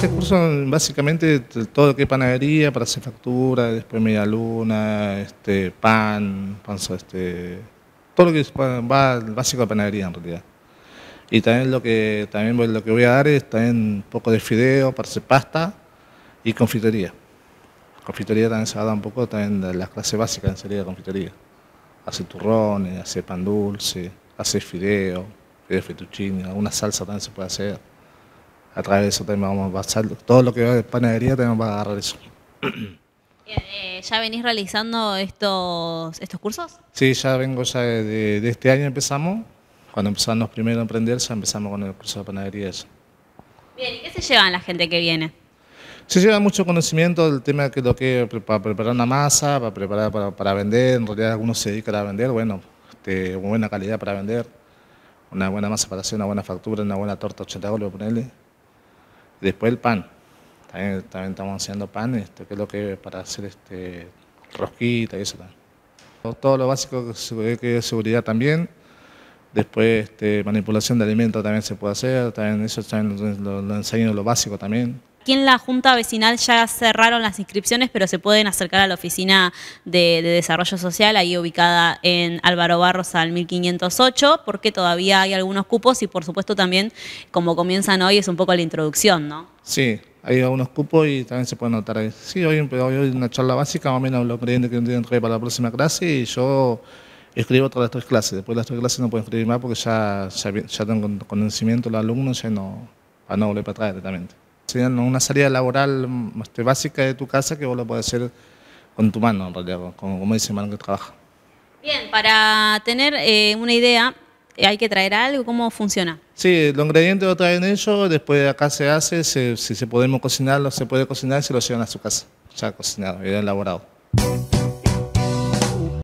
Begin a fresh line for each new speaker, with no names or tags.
este curso básicamente todo lo que es panadería, para hacer factura, después media luna, este, pan, pan este, todo lo que es, va básico de panadería en realidad. Y también lo que también lo que voy a dar es también un poco de fideo para hacer pasta y confitería. Confitería también se va a dar un poco también de las clases básicas en sería de confitería. Hace turrones, hace pan dulce, hace fideo, fideo fettuccine, alguna salsa también se puede hacer a través de eso también vamos a pasar. Todo lo que va de panadería también para a agarrar eso.
Eh, ¿Ya venís realizando estos, estos cursos?
Sí, ya vengo, ya de, este año empezamos. Cuando empezamos primero a emprender, ya empezamos con el curso de panadería.
Bien, ¿y qué se llevan la gente que viene?
Se lleva mucho conocimiento del tema que lo que para preparar una masa, para preparar para, vender, en realidad algunos se dedican a vender, bueno, una este, buena calidad para vender, una buena masa para hacer, una buena factura, una buena torta 80 golpes, ponerle. Después el pan. También, estamos enseñando pan, este, que es lo que para hacer este, rosquita y eso. Todo lo básico que es seguridad también. Después este, manipulación de alimentos también se puede hacer, también eso también lo, lo enseño lo básico también.
Aquí en la Junta Vecinal ya cerraron las inscripciones, pero se pueden acercar a la Oficina de, Desarrollo Social, ahí ubicada en Álvaro Barros al 1508, porque todavía hay algunos cupos y por supuesto también, como comienzan hoy, es un poco la introducción, ¿no?
Sí, hay algunos cupos y también se puede notar. Sí, hoy, hoy una charla básica, más o menos lo presidentes que tienen para la próxima clase y yo escribo todas las tres clases. Después de las tres clases no puedo escribir más porque ya, ya, tengo conocimiento los alumnos, ya no, para no volver para atrás directamente una salida laboral este, básica de tu casa que vos lo puedes hacer con tu mano, en realidad, como, como dice el que trabaja.
Bien, para tener eh, una idea, eh, ¿hay que traer algo? ¿Cómo funciona?
Sí, los ingredientes lo traen ellos, después acá se hace, si se podemos cocinarlo, se puede cocinar y se lo llevan a su casa, ya cocinado, ya elaborado.